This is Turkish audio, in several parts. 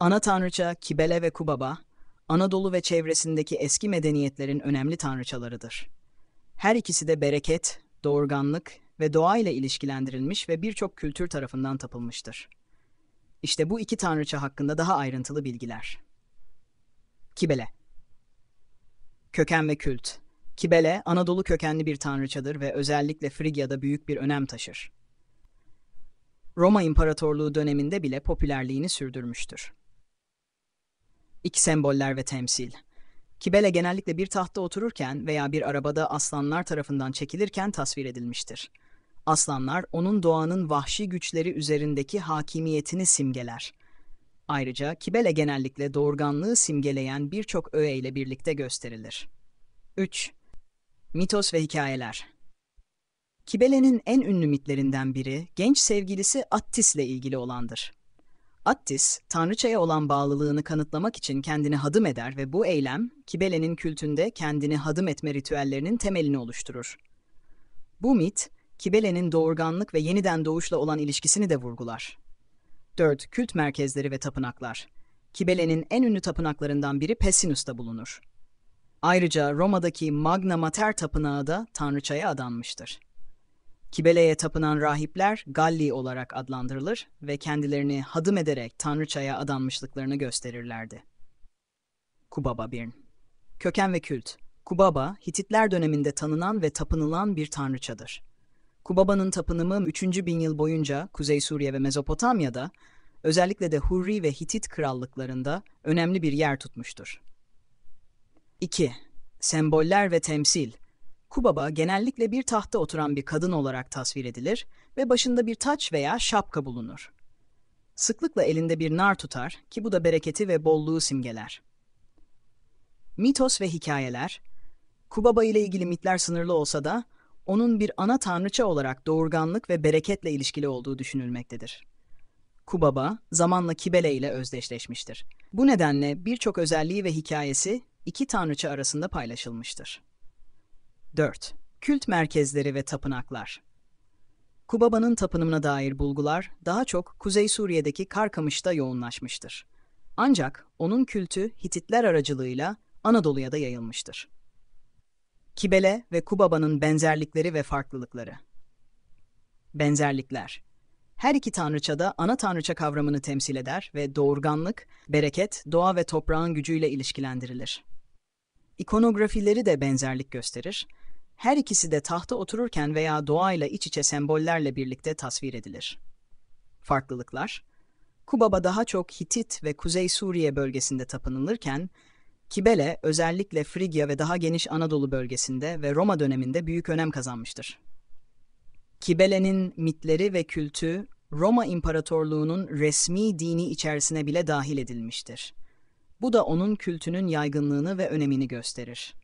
Ana tanrıça Kibele ve Kubaba, Anadolu ve çevresindeki eski medeniyetlerin önemli tanrıçalarıdır. Her ikisi de bereket, doğurganlık ve doğayla ilişkilendirilmiş ve birçok kültür tarafından tapılmıştır. İşte bu iki tanrıça hakkında daha ayrıntılı bilgiler. Kibele Köken ve kült Kibele, Anadolu kökenli bir tanrıçadır ve özellikle Frigya'da büyük bir önem taşır. Roma İmparatorluğu döneminde bile popülerliğini sürdürmüştür. İki semboller ve temsil. Kibele genellikle bir tahtta otururken veya bir arabada aslanlar tarafından çekilirken tasvir edilmiştir. Aslanlar onun doğanın vahşi güçleri üzerindeki hakimiyetini simgeler. Ayrıca kibele genellikle doğurganlığı simgeleyen birçok öğe ile birlikte gösterilir. 3. Mitos ve hikayeler Kibele'nin en ünlü mitlerinden biri genç sevgilisi Attis ile ilgili olandır. Attis, tanrıçaya olan bağlılığını kanıtlamak için kendini hadım eder ve bu eylem, Kibele'nin kültünde kendini hadım etme ritüellerinin temelini oluşturur. Bu mit, Kibele'nin doğurganlık ve yeniden doğuşla olan ilişkisini de vurgular. 4. Kült merkezleri ve tapınaklar. Kibele'nin en ünlü tapınaklarından biri Pessinus'ta bulunur. Ayrıca Roma'daki Magna Mater Tapınağı da tanrıçaya adanmıştır. Kibele'ye tapınan rahipler Galli olarak adlandırılır ve kendilerini hadım ederek tanrıçaya adanmışlıklarını gösterirlerdi. Kubaba Birn Köken ve kült Kubaba, Hititler döneminde tanınan ve tapınılan bir tanrıçadır. Kubaba'nın tapınımı 3. bin yıl boyunca Kuzey Suriye ve Mezopotamya'da, özellikle de Hurri ve Hitit krallıklarında önemli bir yer tutmuştur. 2. Semboller ve temsil Kubaba genellikle bir tahta oturan bir kadın olarak tasvir edilir ve başında bir taç veya şapka bulunur. Sıklıkla elinde bir nar tutar ki bu da bereketi ve bolluğu simgeler. Mitos ve hikayeler, Kubaba ile ilgili mitler sınırlı olsa da onun bir ana tanrıça olarak doğurganlık ve bereketle ilişkili olduğu düşünülmektedir. Kubaba zamanla Kibele ile özdeşleşmiştir. Bu nedenle birçok özelliği ve hikayesi iki tanrıça arasında paylaşılmıştır. 4. Kült merkezleri ve tapınaklar Kubaba'nın tapınımına dair bulgular daha çok Kuzey Suriye'deki Karkamış'ta yoğunlaşmıştır. Ancak onun kültü Hititler aracılığıyla Anadolu'ya da yayılmıştır. Kibele ve Kubaba'nın benzerlikleri ve farklılıkları Benzerlikler her iki tanrıça da ana tanrıça kavramını temsil eder ve doğurganlık, bereket, doğa ve toprağın gücüyle ilişkilendirilir. İkonografileri de benzerlik gösterir her ikisi de tahta otururken veya doğayla iç içe sembollerle birlikte tasvir edilir. Farklılıklar, Kubaba daha çok Hitit ve Kuzey Suriye bölgesinde tapınılırken, Kibele özellikle Frigya ve daha geniş Anadolu bölgesinde ve Roma döneminde büyük önem kazanmıştır. Kibele'nin mitleri ve kültü Roma İmparatorluğu'nun resmi dini içerisine bile dahil edilmiştir. Bu da onun kültünün yaygınlığını ve önemini gösterir.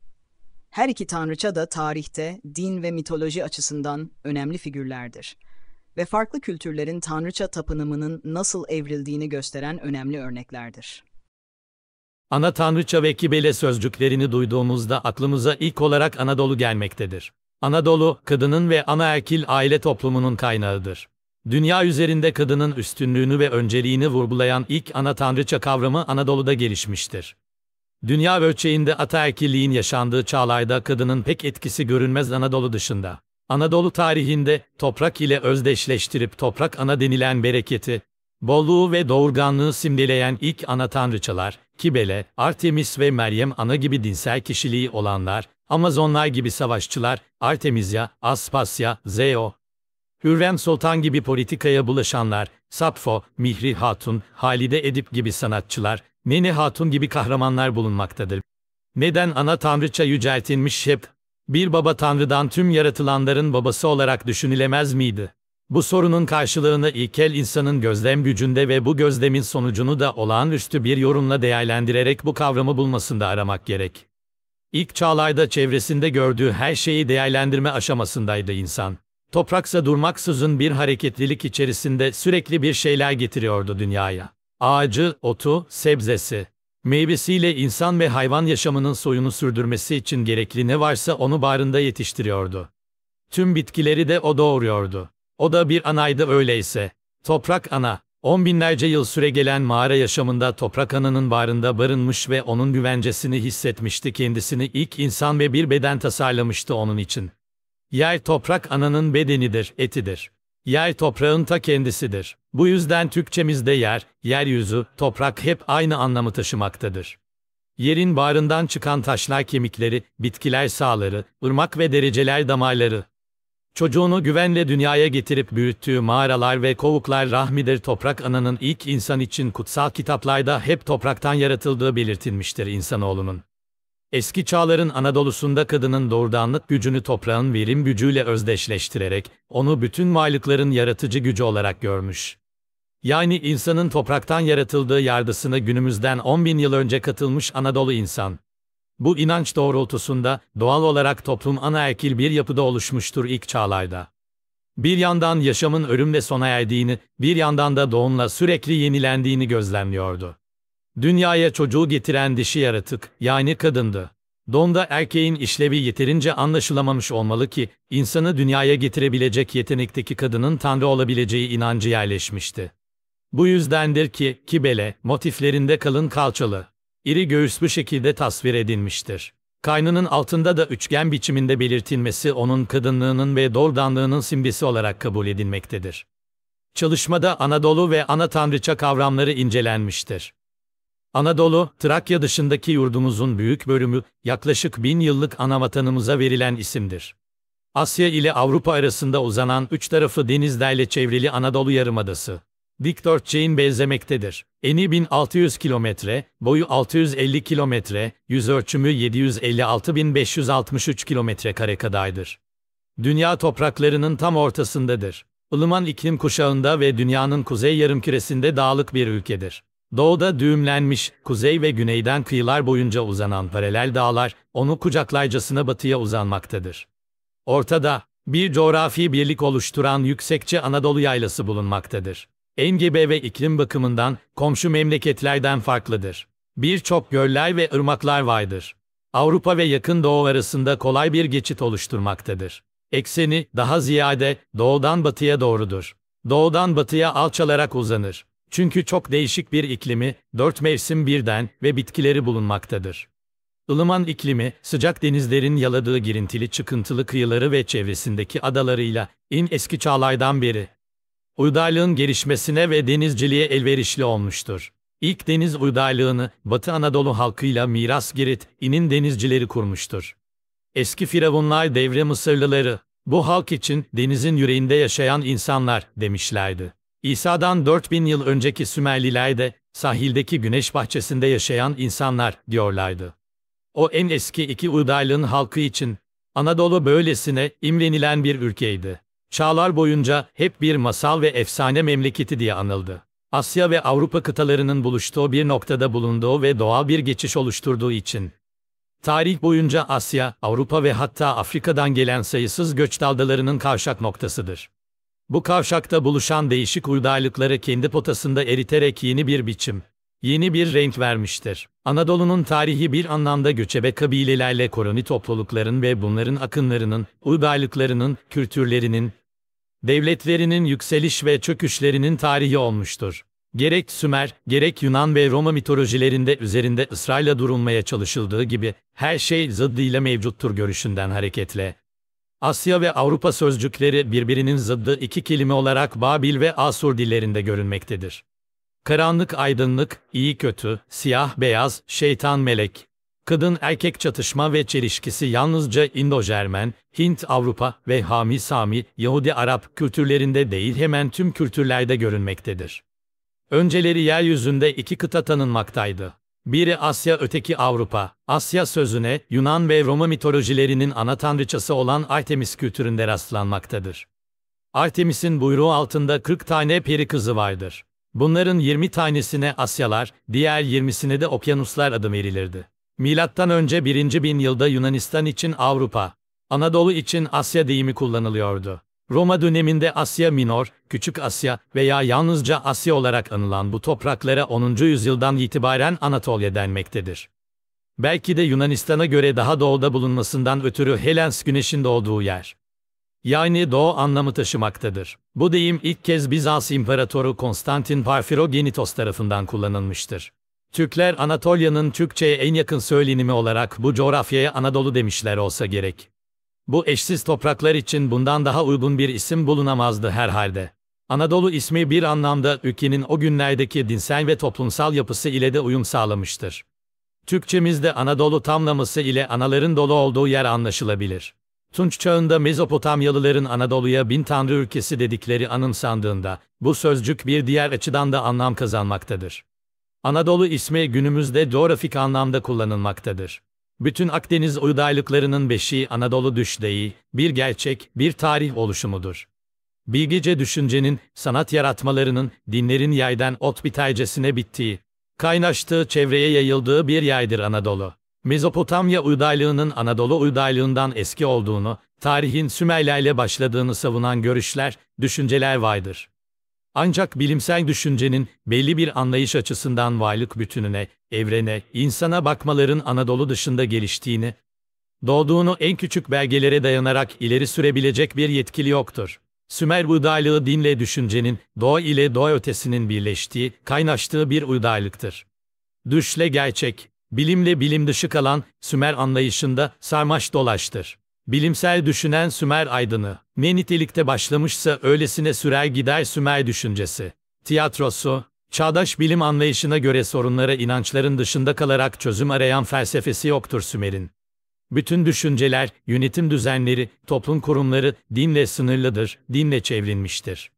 Her iki tanrıça da tarihte din ve mitoloji açısından önemli figürlerdir ve farklı kültürlerin tanrıça tapınımının nasıl evrildiğini gösteren önemli örneklerdir. Ana tanrıça ve kibele sözcüklerini duyduğumuzda aklımıza ilk olarak Anadolu gelmektedir. Anadolu, kadının ve anaerkil aile toplumunun kaynağıdır. Dünya üzerinde kadının üstünlüğünü ve önceliğini vurgulayan ilk ana tanrıça kavramı Anadolu'da gelişmiştir. Dünya ölçeğinde ataerkiliğin yaşandığı çağlarda kadının pek etkisi görünmez Anadolu dışında. Anadolu tarihinde toprak ile özdeşleştirip toprak ana denilen bereketi, bolluğu ve doğurganlığı simgeleyen ilk ana tanrıçalar, Kibele, Artemis ve Meryem ana gibi dinsel kişiliği olanlar, Amazonlar gibi savaşçılar, Artemisia, Aspasya, Zeo, Hürrem Sultan gibi politikaya bulaşanlar, Sapfo, Mihri Hatun, Halide Edip gibi sanatçılar, Nene Hatun gibi kahramanlar bulunmaktadır. Neden ana tanrıça yüceltilmiş hep, bir baba tanrıdan tüm yaratılanların babası olarak düşünülemez miydi? Bu sorunun karşılığını ilkel insanın gözlem gücünde ve bu gözlemin sonucunu da olağanüstü bir yorumla değerlendirerek bu kavramı bulmasında aramak gerek. İlk çağlarda çevresinde gördüğü her şeyi değerlendirme aşamasındaydı insan. Topraksa durmaksızın bir hareketlilik içerisinde sürekli bir şeyler getiriyordu dünyaya ağacı, otu, sebzesi, meyvesiyle insan ve hayvan yaşamının soyunu sürdürmesi için gerekli ne varsa onu barında yetiştiriyordu. Tüm bitkileri de o doğuruyordu. O da bir anaydı öyleyse. Toprak ana, on binlerce yıl süre gelen mağara yaşamında toprak ananın barında barınmış ve onun güvencesini hissetmişti kendisini ilk insan ve bir beden tasarlamıştı onun için. Yer toprak ananın bedenidir, etidir. Yer toprağın ta kendisidir. Bu yüzden Türkçemizde yer, yeryüzü, toprak hep aynı anlamı taşımaktadır. Yerin bağrından çıkan taşlar kemikleri, bitkiler sağları, ırmak ve dereceler damarları. Çocuğunu güvenle dünyaya getirip büyüttüğü mağaralar ve kovuklar rahmidir toprak ananın ilk insan için kutsal kitaplarda hep topraktan yaratıldığı belirtilmiştir insanoğlunun. Eski çağların Anadolu'sunda kadının doğurganlık gücünü toprağın verim gücüyle özdeşleştirerek, onu bütün varlıkların yaratıcı gücü olarak görmüş. Yani insanın topraktan yaratıldığı yardısını günümüzden 10 bin yıl önce katılmış Anadolu insan. Bu inanç doğrultusunda doğal olarak toplum anaerkil bir yapıda oluşmuştur ilk çağlarda. Bir yandan yaşamın ölümle sona erdiğini, bir yandan da doğumla sürekli yenilendiğini gözlemliyordu. Dünyaya çocuğu getiren dişi yaratık, yani kadındı. Donda erkeğin işlevi yeterince anlaşılamamış olmalı ki, insanı dünyaya getirebilecek yetenekteki kadının tanrı olabileceği inancı yerleşmişti. Bu yüzdendir ki, kibele, motiflerinde kalın kalçalı, iri göğüslü şekilde tasvir edilmiştir. Kaynının altında da üçgen biçiminde belirtilmesi onun kadınlığının ve doğurdanlığının simgesi olarak kabul edilmektedir. Çalışmada Anadolu ve ana tanrıça kavramları incelenmiştir. Anadolu, Trakya dışındaki yurdumuzun büyük bölümü, yaklaşık bin yıllık anavatanımıza verilen isimdir. Asya ile Avrupa arasında uzanan üç tarafı denizlerle çevrili Anadolu Yarımadası. Dikdörtçeğin benzemektedir. Eni 1600 kilometre, boyu 650 kilometre, yüz ölçümü 756.563 kilometre kare kadardır. Dünya topraklarının tam ortasındadır. Ilıman iklim kuşağında ve dünyanın kuzey yarımküresinde dağlık bir ülkedir. Doğuda düğümlenmiş, kuzey ve güneyden kıyılar boyunca uzanan paralel dağlar, onu kucaklayıcısına batıya uzanmaktadır. Ortada, bir coğrafi birlik oluşturan yüksekçe Anadolu yaylası bulunmaktadır. Engebe ve iklim bakımından komşu memleketlerden farklıdır. Birçok göller ve ırmaklar vardır. Avrupa ve yakın doğu arasında kolay bir geçit oluşturmaktadır. Ekseni, daha ziyade, doğudan batıya doğrudur. Doğudan batıya alçalarak uzanır. Çünkü çok değişik bir iklimi, dört mevsim birden ve bitkileri bulunmaktadır. Ilıman iklimi, sıcak denizlerin yaladığı girintili çıkıntılı kıyıları ve çevresindeki adalarıyla in eski çağlardan beri uygarlığın gelişmesine ve denizciliğe elverişli olmuştur. İlk deniz uygarlığını Batı Anadolu halkıyla Miras Girit, inin denizcileri kurmuştur. Eski firavunlar devre Mısırlıları, bu halk için denizin yüreğinde yaşayan insanlar demişlerdi. İsa'dan 4000 yıl önceki Sümerliler de sahildeki güneş bahçesinde yaşayan insanlar diyorlardı. O en eski iki uydaylığın halkı için Anadolu böylesine imrenilen bir ülkeydi. Çağlar boyunca hep bir masal ve efsane memleketi diye anıldı. Asya ve Avrupa kıtalarının buluştuğu bir noktada bulunduğu ve doğal bir geçiş oluşturduğu için. Tarih boyunca Asya, Avrupa ve hatta Afrika'dan gelen sayısız göç daldalarının kavşak noktasıdır. Bu kavşakta buluşan değişik uygarlıkları kendi potasında eriterek yeni bir biçim, yeni bir renk vermiştir. Anadolu'nun tarihi bir anlamda göçebe kabilelerle koroni toplulukların ve bunların akınlarının, uygarlıklarının, kültürlerinin, devletlerinin yükseliş ve çöküşlerinin tarihi olmuştur. Gerek Sümer, gerek Yunan ve Roma mitolojilerinde üzerinde ısrarla durulmaya çalışıldığı gibi her şey zıddıyla mevcuttur görüşünden hareketle. Asya ve Avrupa sözcükleri birbirinin zıddı iki kelime olarak Babil ve Asur dillerinde görünmektedir. Karanlık aydınlık, iyi kötü, siyah beyaz, şeytan melek. Kadın erkek çatışma ve çelişkisi yalnızca indo jermen Hint Avrupa ve Hami Sami, Yahudi Arap kültürlerinde değil hemen tüm kültürlerde görünmektedir. Önceleri yeryüzünde iki kıta tanınmaktaydı. Biri Asya öteki Avrupa. Asya sözüne Yunan ve Roma mitolojilerinin ana tanrıçası olan Artemis kültüründe rastlanmaktadır. Artemis'in buyruğu altında 40 tane peri kızı vardır. Bunların 20 tanesine Asyalar, diğer 20'sine de okyanuslar adı verilirdi. Milattan önce 1. bin yılda Yunanistan için Avrupa, Anadolu için Asya deyimi kullanılıyordu. Roma döneminde Asya Minor, Küçük Asya veya yalnızca Asya olarak anılan bu topraklara 10. yüzyıldan itibaren Anatolia denmektedir. Belki de Yunanistan'a göre daha doğuda bulunmasından ötürü Helens güneşin doğduğu yer. Yani doğu anlamı taşımaktadır. Bu deyim ilk kez Bizans İmparatoru Konstantin Parfirogenitos tarafından kullanılmıştır. Türkler Anatolia'nın Türkçe'ye en yakın söylenimi olarak bu coğrafyaya Anadolu demişler olsa gerek. Bu eşsiz topraklar için bundan daha uygun bir isim bulunamazdı herhalde. Anadolu ismi bir anlamda ülkenin o günlerdeki dinsel ve toplumsal yapısı ile de uyum sağlamıştır. Türkçemizde Anadolu tamlaması ile anaların dolu olduğu yer anlaşılabilir. Tunç çağında Mezopotamyalıların Anadolu'ya bin tanrı ülkesi dedikleri anımsandığında, bu sözcük bir diğer açıdan da anlam kazanmaktadır. Anadolu ismi günümüzde coğrafik anlamda kullanılmaktadır. Bütün Akdeniz uydaylıklarının beşi Anadolu düşleyi, bir gerçek, bir tarih oluşumudur. Bilgice düşüncenin, sanat yaratmalarının, dinlerin yaydan ot bitaycesine bittiği, kaynaştığı çevreye yayıldığı bir yaydır Anadolu. Mezopotamya uydaylığının Anadolu uydaylığından eski olduğunu, tarihin Sümerya başladığını savunan görüşler, düşünceler vardır. Ancak bilimsel düşüncenin belli bir anlayış açısından varlık bütününe, evrene, insana bakmaların Anadolu dışında geliştiğini, doğduğunu en küçük belgelere dayanarak ileri sürebilecek bir yetkili yoktur. Sümer uydarlığı dinle düşüncenin, doğa ile doğa ötesinin birleştiği, kaynaştığı bir uydarlıktır. Düşle gerçek, bilimle bilim dışı kalan Sümer anlayışında sarmaş dolaştır. Bilimsel düşünen Sümer aydını, ne nitelikte başlamışsa öylesine sürer gider Sümer düşüncesi. Tiyatrosu, çağdaş bilim anlayışına göre sorunlara inançların dışında kalarak çözüm arayan felsefesi yoktur Sümer'in. Bütün düşünceler, yönetim düzenleri, toplum kurumları dinle sınırlıdır, dinle çevrilmiştir.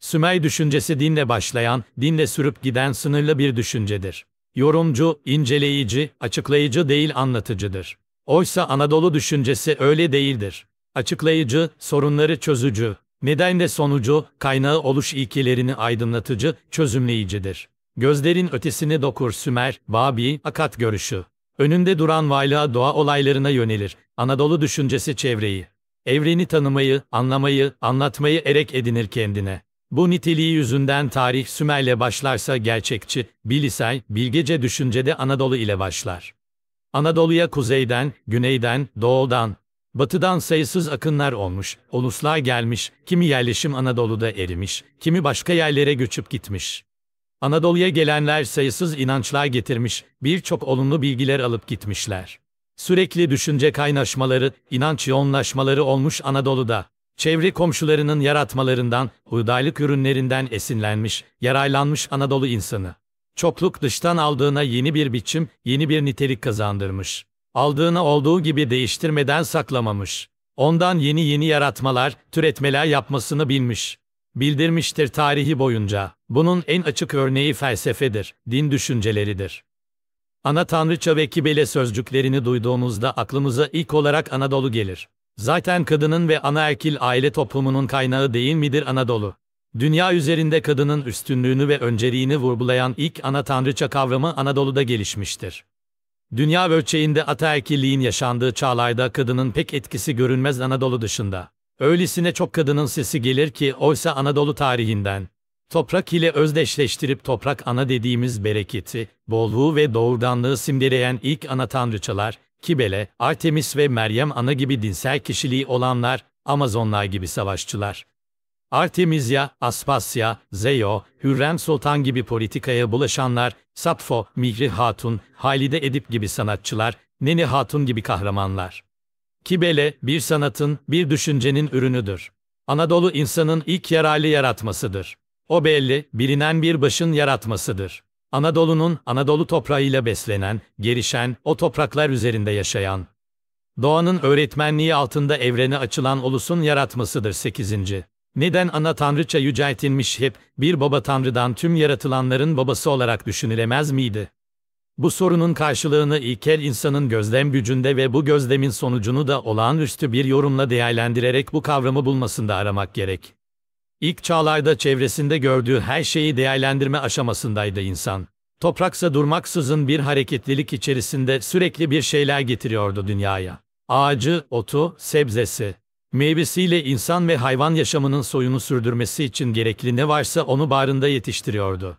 Sümer düşüncesi dinle başlayan, dinle sürüp giden sınırlı bir düşüncedir. Yorumcu, inceleyici, açıklayıcı değil anlatıcıdır. Oysa Anadolu düşüncesi öyle değildir. Açıklayıcı, sorunları çözücü, neden de sonucu, kaynağı oluş ilkelerini aydınlatıcı, çözümleyicidir. Gözlerin ötesini dokur Sümer, Babi, Akat görüşü. Önünde duran vaylığa doğa olaylarına yönelir. Anadolu düşüncesi çevreyi. Evreni tanımayı, anlamayı, anlatmayı erek edinir kendine. Bu niteliği yüzünden tarih Sümer'le başlarsa gerçekçi, bilisel, bilgece düşüncede Anadolu ile başlar. Anadolu'ya kuzeyden, güneyden, doğudan, batıdan sayısız akınlar olmuş, uluslar gelmiş, kimi yerleşim Anadolu'da erimiş, kimi başka yerlere göçüp gitmiş. Anadolu'ya gelenler sayısız inançlar getirmiş, birçok olumlu bilgiler alıp gitmişler. Sürekli düşünce kaynaşmaları, inanç yoğunlaşmaları olmuş Anadolu'da. Çevre komşularının yaratmalarından, uydaylık ürünlerinden esinlenmiş, yaraylanmış Anadolu insanı. Çokluk dıştan aldığına yeni bir biçim, yeni bir nitelik kazandırmış. Aldığını olduğu gibi değiştirmeden saklamamış. Ondan yeni yeni yaratmalar, türetmeler yapmasını bilmiş. Bildirmiştir tarihi boyunca. Bunun en açık örneği felsefedir, din düşünceleridir. Ana tanrıça ve kibele sözcüklerini duyduğumuzda aklımıza ilk olarak Anadolu gelir. Zaten kadının ve anaerkil aile toplumunun kaynağı değil midir Anadolu? Dünya üzerinde kadının üstünlüğünü ve önceliğini vurgulayan ilk ana tanrıça kavramı Anadolu'da gelişmiştir. Dünya ölçeğinde ataerkilliğin yaşandığı çağlarda kadının pek etkisi görünmez Anadolu dışında. Öylesine çok kadının sesi gelir ki oysa Anadolu tarihinden. Toprak ile özdeşleştirip toprak ana dediğimiz bereketi, bolluğu ve doğurganlığı simgeleyen ilk ana tanrıçalar, Kibele, Artemis ve Meryem ana gibi dinsel kişiliği olanlar, Amazonlar gibi savaşçılar. Artemisia, Aspasya, Zeyo, Hürrem Sultan gibi politikaya bulaşanlar, Sapfo, Mihri Hatun, Halide Edip gibi sanatçılar, Neni Hatun gibi kahramanlar. Kibele, bir sanatın, bir düşüncenin ürünüdür. Anadolu insanın ilk yararlı yaratmasıdır. O belli, bilinen bir başın yaratmasıdır. Anadolu'nun Anadolu toprağıyla beslenen, gelişen, o topraklar üzerinde yaşayan. Doğanın öğretmenliği altında evreni açılan ulusun yaratmasıdır 8. Neden ana tanrıça yüceltilmiş hep, bir baba tanrıdan tüm yaratılanların babası olarak düşünülemez miydi? Bu sorunun karşılığını ilkel insanın gözlem gücünde ve bu gözlemin sonucunu da olağanüstü bir yorumla değerlendirerek bu kavramı bulmasında aramak gerek. İlk çağlarda çevresinde gördüğü her şeyi değerlendirme aşamasındaydı insan. Topraksa durmaksızın bir hareketlilik içerisinde sürekli bir şeyler getiriyordu dünyaya. Ağacı, otu, sebzesi, Meyvesiyle insan ve hayvan yaşamının soyunu sürdürmesi için gerekli ne varsa onu barında yetiştiriyordu.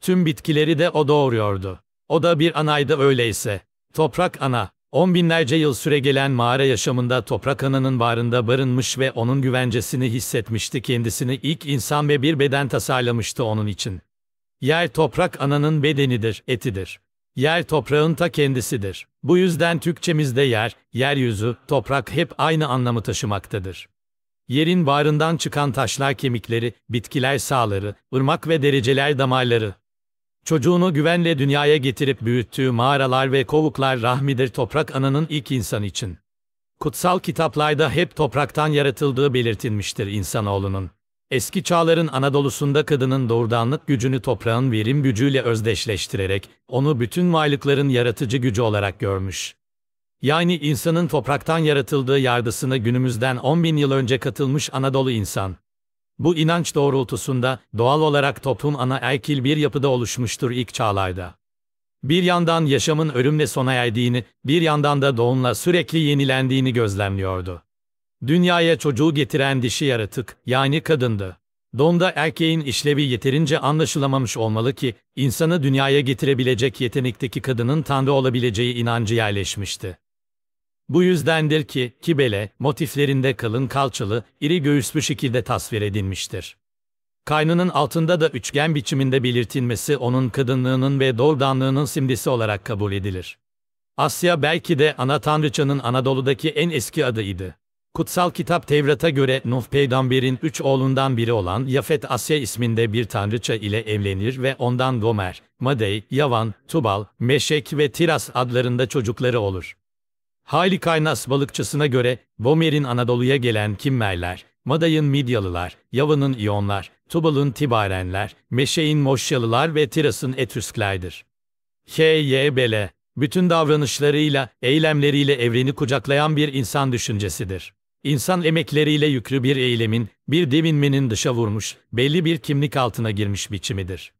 Tüm bitkileri de o doğuruyordu. O da bir anaydı öyleyse. Toprak ana, on binlerce yıl süregelen mağara yaşamında toprak ananın barında barınmış ve onun güvencesini hissetmişti kendisini ilk insan ve bir beden tasarlamıştı onun için. Yer toprak ananın bedenidir, etidir. Yer toprağın ta kendisidir. Bu yüzden Türkçemizde yer, yeryüzü, toprak hep aynı anlamı taşımaktadır. Yerin bağrından çıkan taşlar kemikleri, bitkiler sağları, ırmak ve dereceler damarları. Çocuğunu güvenle dünyaya getirip büyüttüğü mağaralar ve kovuklar rahmidir toprak ananın ilk insan için. Kutsal kitaplarda hep topraktan yaratıldığı belirtilmiştir insanoğlunun. Eski çağların Anadolu'sunda kadının doğurganlık gücünü toprağın verim gücüyle özdeşleştirerek, onu bütün varlıkların yaratıcı gücü olarak görmüş. Yani insanın topraktan yaratıldığı yardısına günümüzden 10 bin yıl önce katılmış Anadolu insan. Bu inanç doğrultusunda doğal olarak toplum ana erkil bir yapıda oluşmuştur ilk çağlarda. Bir yandan yaşamın ölümle sona erdiğini, bir yandan da doğumla sürekli yenilendiğini gözlemliyordu. Dünyaya çocuğu getiren dişi yaratık, yani kadındı. Donda erkeğin işlevi yeterince anlaşılamamış olmalı ki, insanı dünyaya getirebilecek yetenekteki kadının tanrı olabileceği inancı yerleşmişti. Bu yüzdendir ki, kibele, motiflerinde kalın kalçalı, iri göğüslü şekilde tasvir edilmiştir. Kaynının altında da üçgen biçiminde belirtilmesi onun kadınlığının ve doğurdanlığının simgesi olarak kabul edilir. Asya belki de ana tanrıçanın Anadolu'daki en eski adıydı. Kutsal kitap Tevrat'a göre Nuh peygamberin üç oğlundan biri olan Yafet Asya isminde bir tanrıça ile evlenir ve ondan Gomer, Madey, Yavan, Tubal, Meşek ve Tiras adlarında çocukları olur. Hayli Kaynas balıkçısına göre Gomer'in Anadolu'ya gelen Kimmerler, Maday'ın Midyalılar, Yavan'ın İyonlar, Tubal'ın Tibarenler, Meşe'in Moşyalılar ve Tiras'ın Etüsklerdir. H.Y. Bele, bütün davranışlarıyla, eylemleriyle evreni kucaklayan bir insan düşüncesidir. İnsan emekleriyle yüklü bir eylemin, bir devinmenin dışa vurmuş, belli bir kimlik altına girmiş biçimidir.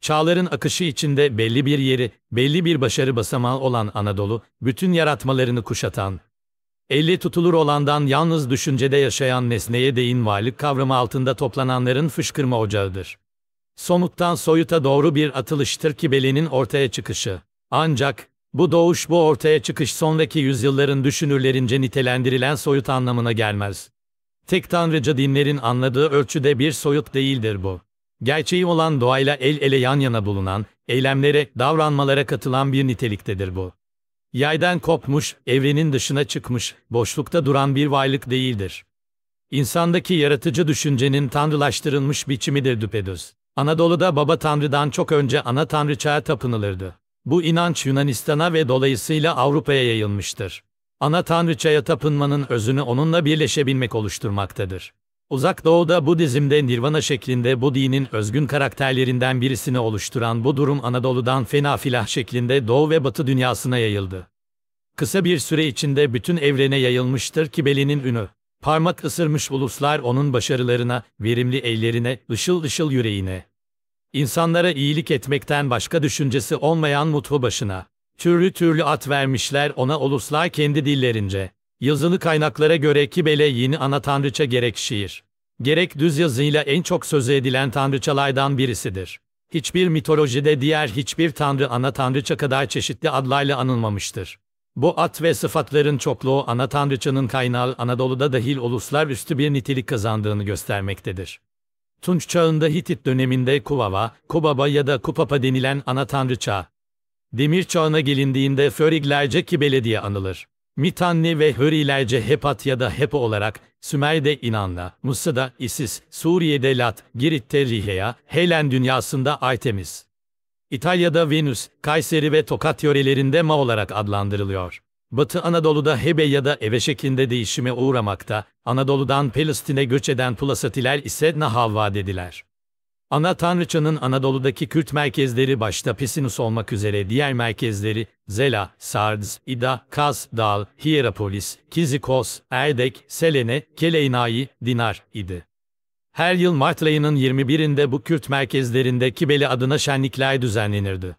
Çağların akışı içinde belli bir yeri, belli bir başarı basamağı olan Anadolu, bütün yaratmalarını kuşatan, elle tutulur olandan yalnız düşüncede yaşayan nesneye değin varlık kavramı altında toplananların fışkırma ocağıdır. Somuttan soyuta doğru bir atılıştır ki belinin ortaya çıkışı. Ancak, bu doğuş bu ortaya çıkış sonraki yüzyılların düşünürlerince nitelendirilen soyut anlamına gelmez. Tek tanrıca dinlerin anladığı ölçüde bir soyut değildir bu. Gerçeği olan doğayla el ele yan yana bulunan, eylemlere, davranmalara katılan bir niteliktedir bu. Yaydan kopmuş, evrenin dışına çıkmış, boşlukta duran bir varlık değildir. İnsandaki yaratıcı düşüncenin tanrılaştırılmış biçimidir düpedüz. Anadolu'da baba tanrıdan çok önce ana tanrıçaya tapınılırdı. Bu inanç Yunanistan'a ve dolayısıyla Avrupa'ya yayılmıştır. Ana tanrıçaya tapınmanın özünü onunla birleşebilmek oluşturmaktadır. Uzak Doğu'da Budizm'de Nirvana şeklinde bu dinin özgün karakterlerinden birisini oluşturan bu durum Anadolu'dan fena filah şeklinde Doğu ve Batı dünyasına yayıldı. Kısa bir süre içinde bütün evrene yayılmıştır ki Beli'nin ünü. Parmak ısırmış uluslar onun başarılarına, verimli ellerine, ışıl ışıl yüreğine, İnsanlara iyilik etmekten başka düşüncesi olmayan mutlu başına. Türlü türlü at vermişler ona uluslar kendi dillerince. Yazılı kaynaklara göre Kibele yeni ana tanrıça gerek şiir. Gerek düz yazıyla en çok sözü edilen tanrıçalardan birisidir. Hiçbir mitolojide diğer hiçbir tanrı ana tanrıça kadar çeşitli adlarla anılmamıştır. Bu at ve sıfatların çokluğu ana tanrıçanın kaynağı Anadolu'da dahil uluslar üstü bir nitelik kazandığını göstermektedir. Tunç çağında Hitit döneminde Kuvava, Kubaba ya da Kupapa denilen ana tanrıça. Demir çağına gelindiğinde Föriglerce ki belediye anılır. Mitanni ve Hörilerce Hepat ya da Hepo olarak Sümer'de inanla, Musa'da Isis, Suriye'de Lat, Girit'te Riheya, Helen dünyasında Artemis. İtalya'da Venüs, Kayseri ve Tokat yörelerinde Ma olarak adlandırılıyor. Batı Anadolu'da hebe ya da eve şeklinde değişime uğramakta, Anadolu'dan Palestin'e göç eden Pulasatiler ise Nahavva dediler. Ana tanrıçanın Anadolu'daki Kürt merkezleri başta Pisinus olmak üzere diğer merkezleri Zela, Sardz, Ida, Kaz, Dal, Hierapolis, Kizikos, Erdek, Selene, Keleynayi, Dinar idi. Her yıl Mart ayının 21'inde bu Kürt merkezlerinde Kibeli adına şenlikler düzenlenirdi.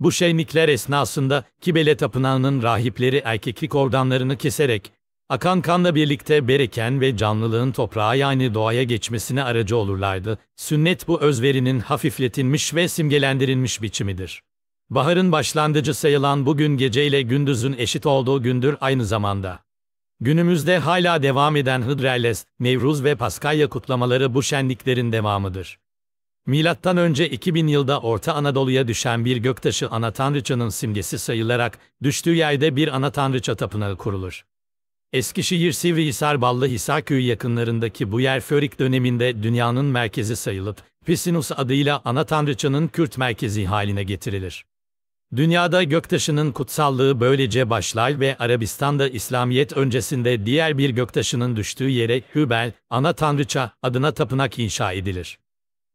Bu şenlikler esnasında Kibele Tapınağı'nın rahipleri erkeklik organlarını keserek, akan kanla birlikte bereken ve canlılığın toprağa yani doğaya geçmesine aracı olurlardı. Sünnet bu özverinin hafifletilmiş ve simgelendirilmiş biçimidir. Baharın başlangıcı sayılan bugün geceyle gündüzün eşit olduğu gündür aynı zamanda. Günümüzde hala devam eden Hıdrellez, Nevruz ve Paskalya kutlamaları bu şenliklerin devamıdır. Milattan önce 2000 yılda Orta Anadolu'ya düşen bir göktaşı ana tanrıçanın simgesi sayılarak düştüğü yerde bir ana tanrıça tapınağı kurulur. Eskişehir Sivrihisar hisar köyü yakınlarındaki bu yer Förik döneminde dünyanın merkezi sayılıp Pisinus adıyla ana tanrıçanın Kürt merkezi haline getirilir. Dünyada göktaşının kutsallığı böylece başlar ve Arabistan'da İslamiyet öncesinde diğer bir göktaşının düştüğü yere Hübel, ana tanrıça adına tapınak inşa edilir.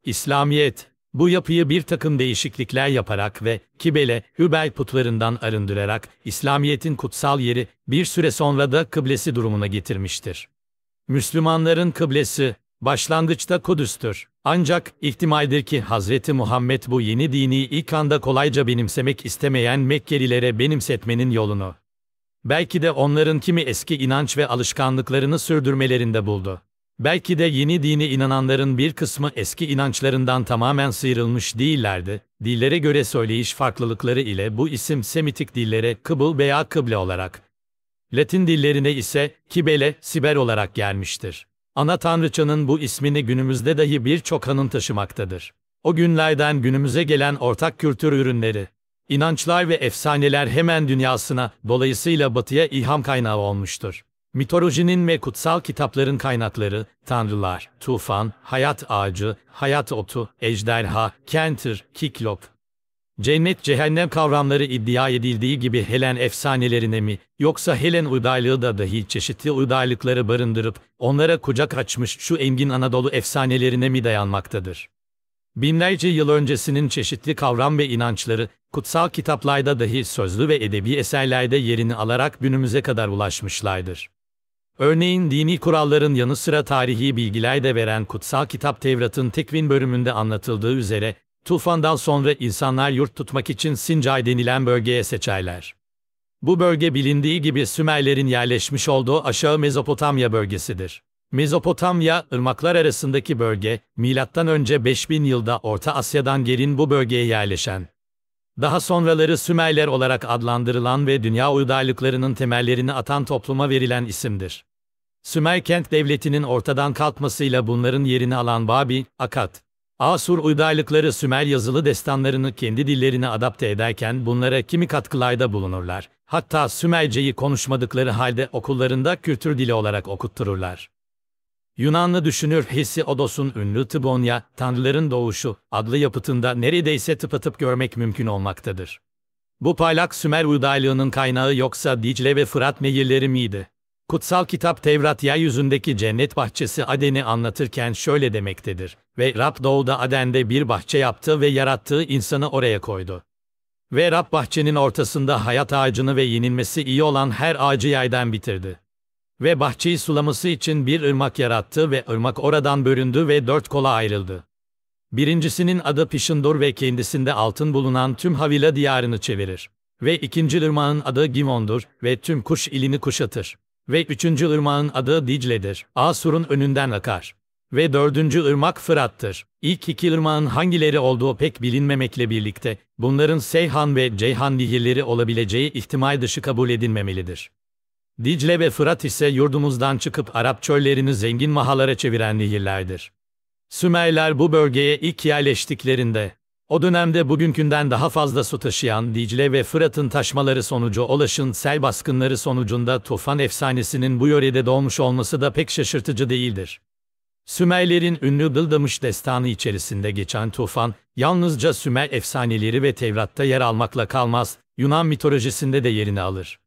İslamiyet, bu yapıyı bir takım değişiklikler yaparak ve Kibele, Hübel putlarından arındırarak İslamiyet'in kutsal yeri bir süre sonra da kıblesi durumuna getirmiştir. Müslümanların kıblesi, başlangıçta Kudüs'tür. Ancak ihtimaldir ki Hz. Muhammed bu yeni dini ilk anda kolayca benimsemek istemeyen Mekkelilere benimsetmenin yolunu. Belki de onların kimi eski inanç ve alışkanlıklarını sürdürmelerinde buldu. Belki de yeni dini inananların bir kısmı eski inançlarından tamamen sıyrılmış değillerdi. Dillere göre söyleyiş farklılıkları ile bu isim Semitik dillere kıbıl veya kıble olarak, Latin dillerine ise kibele, siber olarak gelmiştir. Ana tanrıçanın bu ismini günümüzde dahi birçok hanım taşımaktadır. O günlerden günümüze gelen ortak kültür ürünleri, inançlar ve efsaneler hemen dünyasına, dolayısıyla batıya ilham kaynağı olmuştur. Mitolojinin ve kutsal kitapların kaynakları, tanrılar, tufan, hayat ağacı, hayat otu, ejderha, kentir, kiklop. Cennet cehennem kavramları iddia edildiği gibi Helen efsanelerine mi, yoksa Helen uydarlığı da dahi çeşitli uydarlıkları barındırıp, onlara kucak açmış şu engin Anadolu efsanelerine mi dayanmaktadır? Binlerce yıl öncesinin çeşitli kavram ve inançları, kutsal kitaplarda dahi sözlü ve edebi eserlerde yerini alarak günümüze kadar ulaşmışlardır. Örneğin dini kuralların yanı sıra tarihi bilgiler de veren kutsal kitap Tevrat'ın tekvin bölümünde anlatıldığı üzere, tufandan sonra insanlar yurt tutmak için Sincay denilen bölgeye seçerler. Bu bölge bilindiği gibi Sümerlerin yerleşmiş olduğu aşağı Mezopotamya bölgesidir. Mezopotamya, ırmaklar arasındaki bölge, M.Ö. 5000 yılda Orta Asya'dan gelin bu bölgeye yerleşen daha sonraları Sümerler olarak adlandırılan ve dünya uygarlıklarının temellerini atan topluma verilen isimdir. Sümer kent devletinin ortadan kalkmasıyla bunların yerini alan Babi, Akat, Asur uygarlıkları Sümer yazılı destanlarını kendi dillerine adapte ederken bunlara kimi katkılarda bulunurlar. Hatta Sümerceyi konuşmadıkları halde okullarında kültür dili olarak okuttururlar. Yunanlı düşünür Hesiodos'un ünlü Tibonya, Tanrıların Doğuşu adlı yapıtında neredeyse tıpatıp görmek mümkün olmaktadır. Bu paylak Sümer uydaylığının kaynağı yoksa Dicle ve Fırat nehirleri miydi? Kutsal kitap Tevrat yeryüzündeki cennet bahçesi Aden'i anlatırken şöyle demektedir. Ve Rab doğuda Aden'de bir bahçe yaptı ve yarattığı insanı oraya koydu. Ve Rab bahçenin ortasında hayat ağacını ve yenilmesi iyi olan her ağacı yaydan bitirdi ve bahçeyi sulaması için bir ırmak yarattı ve ırmak oradan bölündü ve dört kola ayrıldı. Birincisinin adı Pişindur ve kendisinde altın bulunan tüm Havila diyarını çevirir. Ve ikinci ırmağın adı Gimon'dur ve tüm kuş ilini kuşatır. Ve üçüncü ırmağın adı Dicle'dir. Asur'un önünden akar. Ve dördüncü ırmak Fırat'tır. İlk iki ırmağın hangileri olduğu pek bilinmemekle birlikte bunların Seyhan ve Ceyhan nehirleri olabileceği ihtimal dışı kabul edilmemelidir. Dicle ve Fırat ise yurdumuzdan çıkıp Arap çöllerini zengin mahalara çeviren nehirlerdir. Sümeyler bu bölgeye ilk yerleştiklerinde, o dönemde bugünkünden daha fazla su taşıyan Dicle ve Fırat'ın taşmaları sonucu Olaş'ın sel baskınları sonucunda tufan efsanesinin bu yörede doğmuş olması da pek şaşırtıcı değildir. Sümerlerin ünlü Dıldamış destanı içerisinde geçen tufan, yalnızca Sümer efsaneleri ve Tevrat'ta yer almakla kalmaz, Yunan mitolojisinde de yerini alır.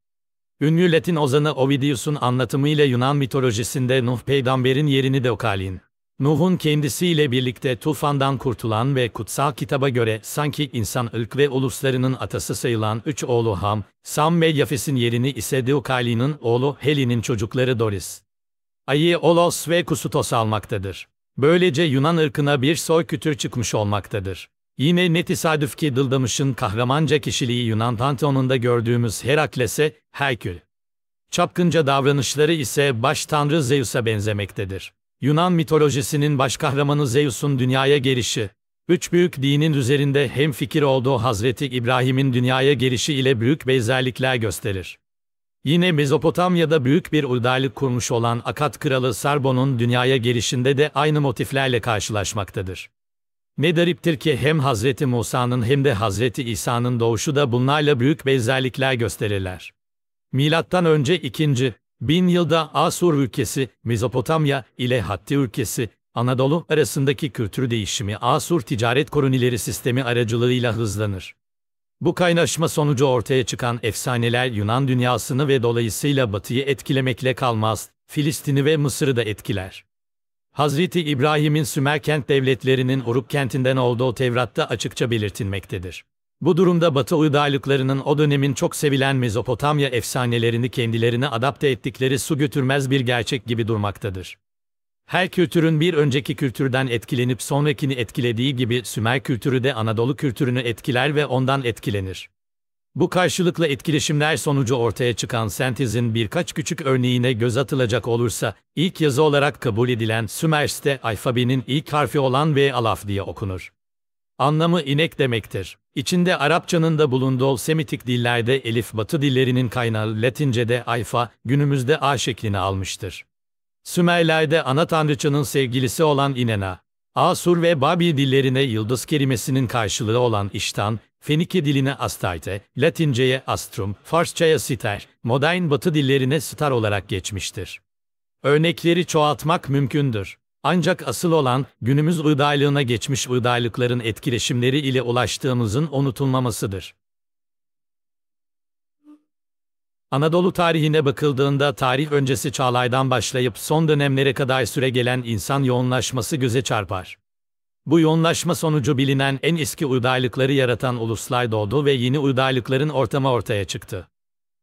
Ünlü Latin ozanı Ovidius'un anlatımıyla Yunan mitolojisinde Nuh peygamberin yerini de okalin. Nuh'un kendisiyle birlikte tufandan kurtulan ve kutsal kitaba göre sanki insan ırk ve uluslarının atası sayılan üç oğlu Ham, Sam ve Yafes'in yerini ise Deukali'nin oğlu Heli'nin çocukları Doris. Ayı Olos ve Kusutos almaktadır. Böylece Yunan ırkına bir soy kütür çıkmış olmaktadır. Yine ne tesadüf ki Dıldamış'ın kahramanca kişiliği Yunan Pantheon'unda gördüğümüz Herakles'e Herkül. Çapkınca davranışları ise baş tanrı Zeus'a benzemektedir. Yunan mitolojisinin baş kahramanı Zeus'un dünyaya gelişi, üç büyük dinin üzerinde hem fikir olduğu Hazreti İbrahim'in dünyaya gelişi ile büyük benzerlikler gösterir. Yine Mezopotamya'da büyük bir uydarlık kurmuş olan Akat kralı Sarbon'un dünyaya gelişinde de aynı motiflerle karşılaşmaktadır. Ne gariptir ki hem Hazreti Musa'nın hem de Hazreti İsa'nın doğuşu da bunlarla büyük benzerlikler gösterirler. Milattan önce 2. bin yılda Asur ülkesi, Mezopotamya ile Hatti ülkesi, Anadolu arasındaki kültür değişimi Asur ticaret kolonileri sistemi aracılığıyla hızlanır. Bu kaynaşma sonucu ortaya çıkan efsaneler Yunan dünyasını ve dolayısıyla Batı'yı etkilemekle kalmaz, Filistin'i ve Mısır'ı da etkiler. Hazreti İbrahim'in Sümer kent devletlerinin Uruk kentinden olduğu Tevrat'ta açıkça belirtilmektedir. Bu durumda Batı uygarlıklarının o dönemin çok sevilen Mezopotamya efsanelerini kendilerine adapte ettikleri su götürmez bir gerçek gibi durmaktadır. Her kültürün bir önceki kültürden etkilenip sonrakini etkilediği gibi Sümer kültürü de Anadolu kültürünü etkiler ve ondan etkilenir. Bu karşılıklı etkileşimler sonucu ortaya çıkan sentezin birkaç küçük örneğine göz atılacak olursa, ilk yazı olarak kabul edilen Sümers'te alfabenin ilk harfi olan V alaf diye okunur. Anlamı inek demektir. İçinde Arapçanın da bulunduğu Semitik dillerde Elif Batı dillerinin kaynağı Latince'de Ayfa, günümüzde A şeklini almıştır. Sümerler'de ana tanrıçanın sevgilisi olan Inena, Asur ve Babil dillerine yıldız kelimesinin karşılığı olan iştan. Fenike diline Astarte, Latinceye Astrum, Farsçaya Siter, modern Batı dillerine Star olarak geçmiştir. Örnekleri çoğaltmak mümkündür. Ancak asıl olan, günümüz ığdaylığına geçmiş ığdaylıkların etkileşimleri ile ulaştığımızın unutulmamasıdır. Anadolu tarihine bakıldığında tarih öncesi çağlaydan başlayıp son dönemlere kadar süre gelen insan yoğunlaşması göze çarpar. Bu yoğunlaşma sonucu bilinen en eski uygarlıkları yaratan uluslar doğdu ve yeni uygarlıkların ortama ortaya çıktı.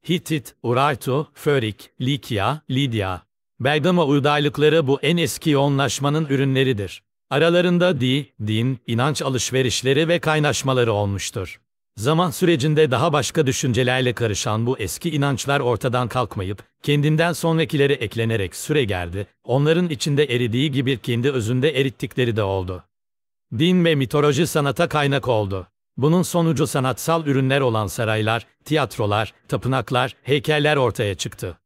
Hittit, Urartu, Förik, Likya, Lidya. Bergama uygarlıkları bu en eski yoğunlaşmanın ürünleridir. Aralarında di, din, inanç alışverişleri ve kaynaşmaları olmuştur. Zaman sürecinde daha başka düşüncelerle karışan bu eski inançlar ortadan kalkmayıp, kendinden sonrakileri eklenerek süre geldi, onların içinde eridiği gibi kendi özünde erittikleri de oldu. Din ve mitoloji sanata kaynak oldu. Bunun sonucu sanatsal ürünler olan saraylar, tiyatrolar, tapınaklar, heykeller ortaya çıktı.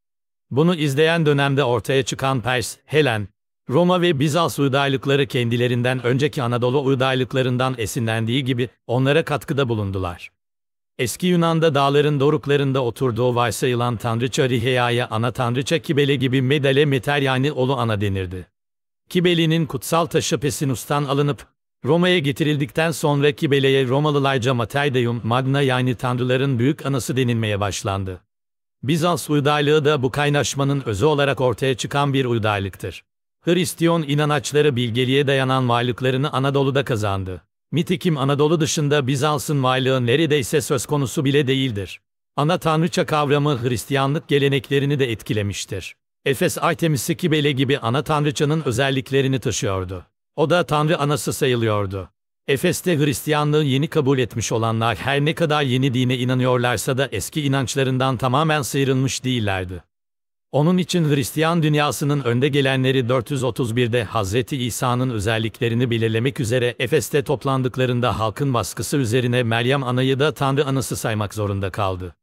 Bunu izleyen dönemde ortaya çıkan Pers, Helen, Roma ve Bizans uygarlıkları kendilerinden önceki Anadolu uygarlıklarından esinlendiği gibi onlara katkıda bulundular. Eski Yunan'da dağların doruklarında oturduğu varsayılan tanrıça Riheya'ya ana tanrıça Kibele gibi medele Meter yani Olu Ana denirdi. Kibeli'nin kutsal taşı Pesinus'tan alınıp Roma'ya getirildikten sonraki beleye Romalılarca Materdeium Magna yani Tanrıların Büyük Anası denilmeye başlandı. Bizans uydarlığı da bu kaynaşmanın özü olarak ortaya çıkan bir uydarlıktır. Hristiyon inanaçları bilgeliğe dayanan varlıklarını Anadolu'da kazandı. Mitikim Anadolu dışında Bizans'ın varlığı neredeyse söz konusu bile değildir. Ana tanrıça kavramı Hristiyanlık geleneklerini de etkilemiştir. Efes Artemis Kibele gibi ana tanrıçanın özelliklerini taşıyordu. O da Tanrı anası sayılıyordu. Efes'te Hristiyanlığı yeni kabul etmiş olanlar her ne kadar yeni dine inanıyorlarsa da eski inançlarından tamamen sıyrılmış değillerdi. Onun için Hristiyan dünyasının önde gelenleri 431'de Hz. İsa'nın özelliklerini belirlemek üzere Efes'te toplandıklarında halkın baskısı üzerine Meryem Ana'yı da Tanrı Anası saymak zorunda kaldı.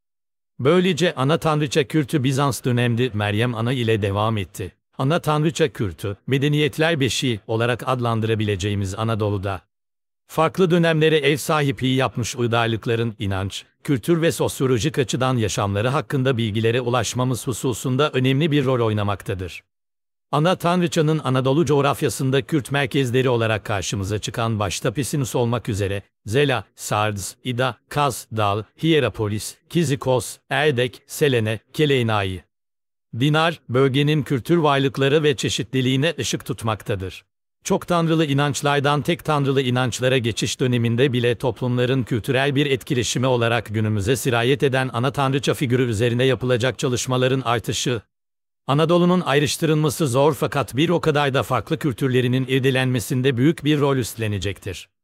Böylece ana tanrıça kültü Bizans dönemde Meryem Ana ile devam etti ana tanrıça Kürt'ü, medeniyetler beşiği olarak adlandırabileceğimiz Anadolu'da, farklı dönemlere ev sahipliği yapmış uygarlıkların inanç, kültür ve sosyolojik açıdan yaşamları hakkında bilgilere ulaşmamız hususunda önemli bir rol oynamaktadır. Ana Tanrıça'nın Anadolu coğrafyasında Kürt merkezleri olarak karşımıza çıkan başta Pisinus olmak üzere Zela, Sards, Ida, Kaz, Dal, Hierapolis, Kizikos, Erdek, Selene, Keleynayi, Dinar, bölgenin kültür varlıkları ve çeşitliliğine ışık tutmaktadır. Çok tanrılı inançlardan tek tanrılı inançlara geçiş döneminde bile toplumların kültürel bir etkileşimi olarak günümüze sirayet eden ana tanrıça figürü üzerine yapılacak çalışmaların artışı, Anadolu'nun ayrıştırılması zor fakat bir o kadar da farklı kültürlerinin irdelenmesinde büyük bir rol üstlenecektir.